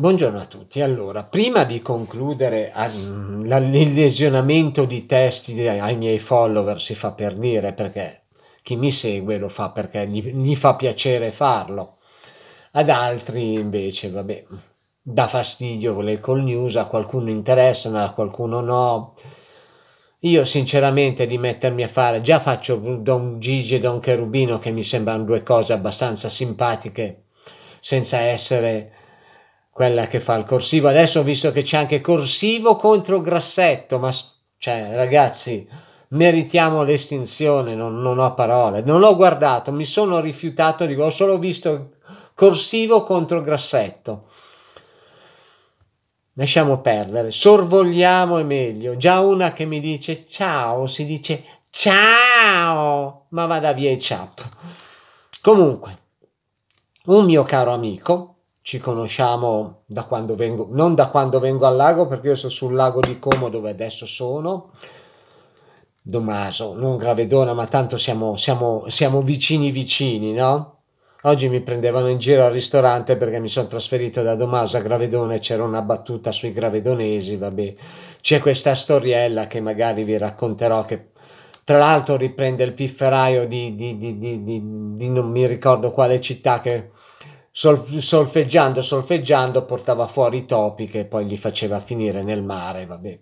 Buongiorno a tutti. Allora, prima di concludere ah, mm, il lesionamento di testi ai miei follower si fa per dire perché chi mi segue lo fa perché gli, gli fa piacere farlo. Ad altri invece, vabbè, dà fastidio le call news, a qualcuno interessa, a qualcuno no. Io sinceramente di mettermi a fare, già faccio Don Gigi e Don Cherubino che mi sembrano due cose abbastanza simpatiche senza essere quella che fa il corsivo. Adesso ho visto che c'è anche corsivo contro grassetto, ma cioè, ragazzi, meritiamo l'estinzione, non, non ho parole. Non ho guardato, mi sono rifiutato, dico, ho solo visto corsivo contro grassetto. Lasciamo perdere, sorvogliamo è meglio. Già una che mi dice ciao, si dice ciao, ma vada via e ciap. Comunque, un mio caro amico, ci conosciamo da quando vengo, non da quando vengo al lago, perché io sono sul lago di Como dove adesso sono, Domaso, non Gravedona, ma tanto siamo, siamo, siamo vicini vicini, no? Oggi mi prendevano in giro al ristorante perché mi sono trasferito da Domaso a Gravedona e c'era una battuta sui gravedonesi, vabbè. C'è questa storiella che magari vi racconterò che tra l'altro riprende il pifferaio di, di, di, di, non mi ricordo quale città che sol- solfeggiando, solfeggiando, portava fuori i topi che poi li faceva finire nel mare. Vabbè.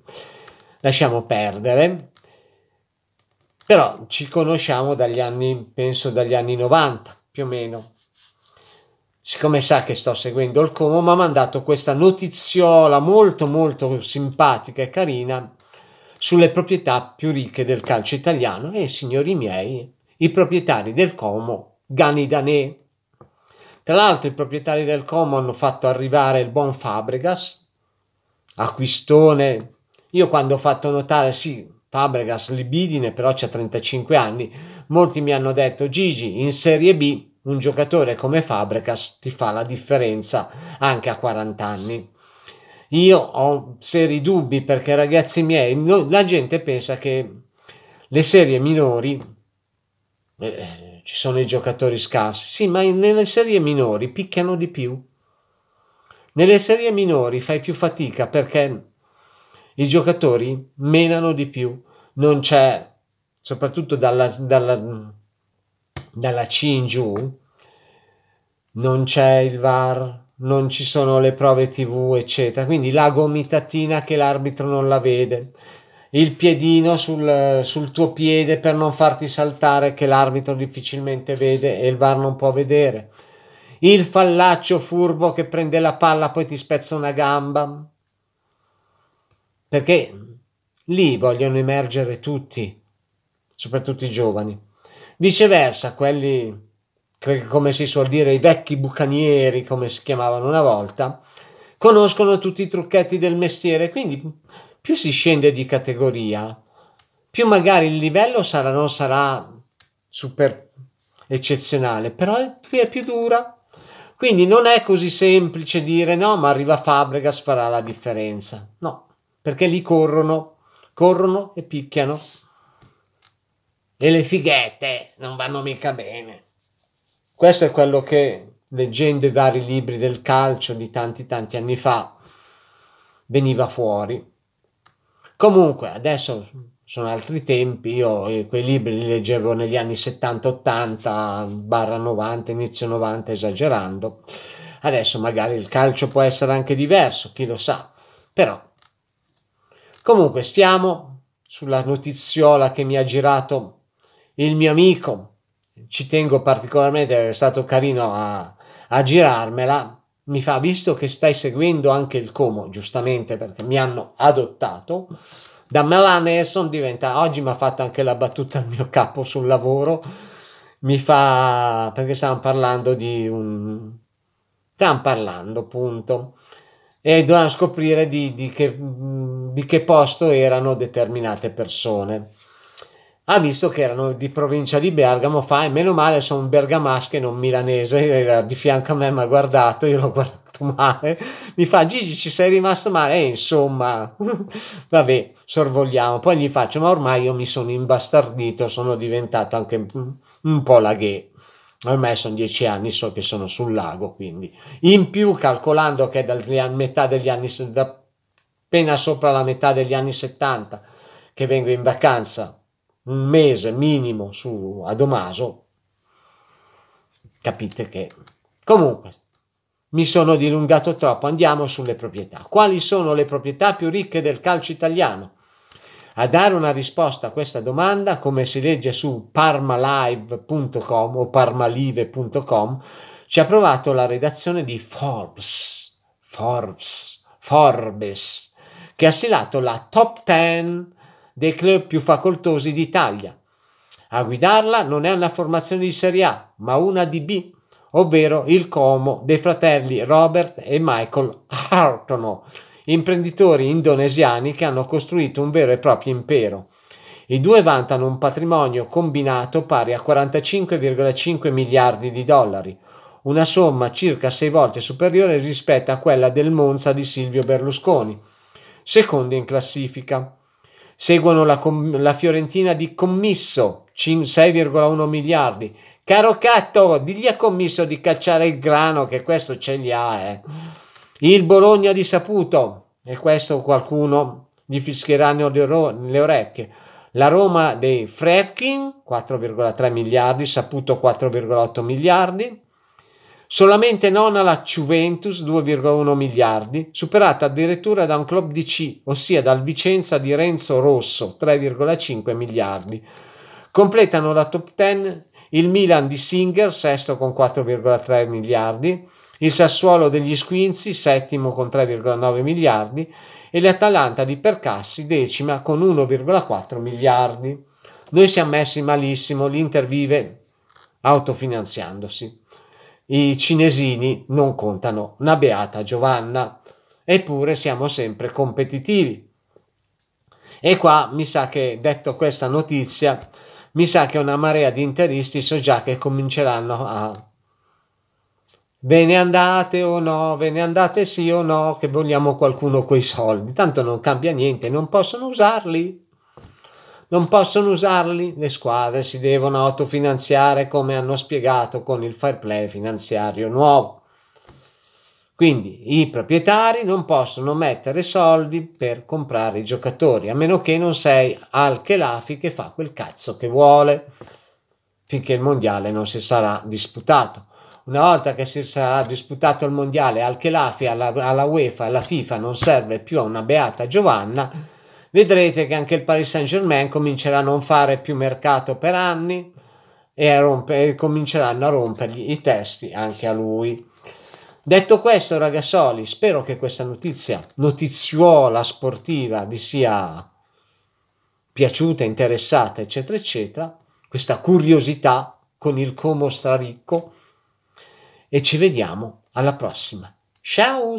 Lasciamo perdere. Però ci conosciamo dagli anni, penso dagli anni 90 più o meno. Siccome sa che sto seguendo il Como, mi ha mandato questa notiziola molto molto simpatica e carina sulle proprietà più ricche del calcio italiano e signori miei, i proprietari del Como, Gani Danè, tra l'altro i proprietari del Como hanno fatto arrivare il buon Fabregas, acquistone. Io quando ho fatto notare, sì, Fabregas libidine, però c'ha 35 anni, molti mi hanno detto Gigi, in Serie B un giocatore come Fabregas ti fa la differenza anche a 40 anni. Io ho seri dubbi perché ragazzi miei, no, la gente pensa che le serie minori... Eh, ci sono i giocatori scarsi, sì, ma nelle serie minori picchiano di più. Nelle serie minori fai più fatica perché i giocatori menano di più, non c'è, soprattutto dalla, dalla, dalla C in giù, non c'è il VAR, non ci sono le prove TV, eccetera. Quindi la gomitatina che l'arbitro non la vede, il piedino sul, sul, tuo piede per non farti saltare che l'arbitro difficilmente vede e il VAR non può vedere. Il fallaccio furbo che prende la palla poi ti spezza una gamba. Perché lì vogliono emergere tutti, soprattutto i giovani. Viceversa, quelli, come si suol dire, i vecchi bucanieri, come si chiamavano una volta, conoscono tutti i trucchetti del mestiere, quindi più si scende di categoria, più magari il livello sarà, non sarà super eccezionale, però è, più, è più dura. Quindi non è così semplice dire no, ma arriva Fabregas farà la differenza. No, perché lì corrono, corrono e picchiano. E le fighette non vanno mica bene. Questo è quello che leggendo i vari libri del calcio di tanti tanti anni fa veniva fuori. Comunque, adesso sono altri tempi, io quei libri li leggevo negli anni 70, 80, barra 90, inizio 90, esagerando. Adesso magari il calcio può essere anche diverso, chi lo sa, però. Comunque, stiamo sulla notiziola che mi ha girato il mio amico, ci tengo particolarmente, è stato carino a, a girarmela mi fa, visto che stai seguendo anche il Como, giustamente perché mi hanno adottato, da Mela Nelson diventa, oggi mi ha fatto anche la battuta al mio capo sul lavoro, mi fa, perché stavamo parlando di un, stavamo parlando appunto, e dovevamo scoprire di, di, che, di che posto erano determinate persone ha visto che erano di provincia di Bergamo, fa e eh, meno male sono bergamasche, non milanese, era di fianco a me mi ha guardato, io l'ho guardato male, mi fa Gigi ci sei rimasto male, e eh, insomma, vabbè, sorvogliamo, poi gli faccio ma ormai io mi sono imbastardito, sono diventato anche un po' laghe. Ormai sono dieci anni so che sono sul lago, quindi in più calcolando che è dalla metà degli anni, appena sopra la metà degli anni 70 che vengo in vacanza un mese minimo su Adomaso, capite che... Comunque, mi sono dilungato troppo, andiamo sulle proprietà. Quali sono le proprietà più ricche del calcio italiano? A dare una risposta a questa domanda, come si legge su parmalive.com o parmalive.com, ci ha provato la redazione di Forbes, Forbes, Forbes, che ha stilato la top 10 dei club più facoltosi d'Italia. A guidarla non è una formazione di Serie A, ma una di B, ovvero il Como dei fratelli Robert e Michael Hartono, imprenditori indonesiani che hanno costruito un vero e proprio impero. I due vantano un patrimonio combinato pari a 45,5 miliardi di dollari, una somma circa sei volte superiore rispetto a quella del Monza di Silvio Berlusconi, secondo in classifica. Seguono la, la Fiorentina di Commisso, 6,1 miliardi. Caro Catto, digli a Commisso di cacciare il grano, che questo ce li ha. Eh. Il Bologna di Saputo, e questo qualcuno gli fischierà le, le orecchie. La Roma dei Fredkin, 4,3 miliardi, Saputo 4,8 miliardi solamente nona la Juventus 2,1 miliardi, superata addirittura da un club di C, ossia dal Vicenza di Renzo Rosso 3,5 miliardi. Completano la top 10 il Milan di Singer, sesto con 4,3 miliardi, il Sassuolo degli Squinzi, settimo con 3,9 miliardi, e l'Atalanta di Percassi, decima con 1,4 miliardi. Noi siamo messi malissimo, l'Inter vive autofinanziandosi i cinesini non contano, una beata Giovanna, eppure siamo sempre competitivi. E qua mi sa che, detto questa notizia, mi sa che una marea di interisti so già che cominceranno a ve ne andate o no, ve ne andate sì o no, che vogliamo qualcuno coi soldi, tanto non cambia niente, non possono usarli. Non possono usarli? Le squadre si devono autofinanziare come hanno spiegato con il fair play finanziario nuovo. Quindi i proprietari non possono mettere soldi per comprare i giocatori, a meno che non sei al Kelafi che fa quel cazzo che vuole, finché il mondiale non si sarà disputato. Una volta che si sarà disputato il mondiale al Kelafi, alla, alla UEFA, alla FIFA non serve più a una beata Giovanna, Vedrete che anche il Paris Saint Germain comincerà a non fare più mercato per anni e, a romper, e cominceranno a rompergli i testi anche a lui. Detto questo, ragazzoli, spero che questa notizia, notiziuola sportiva, vi sia piaciuta, interessata, eccetera, eccetera. Questa curiosità con il Como Straricco. E ci vediamo alla prossima. Ciao!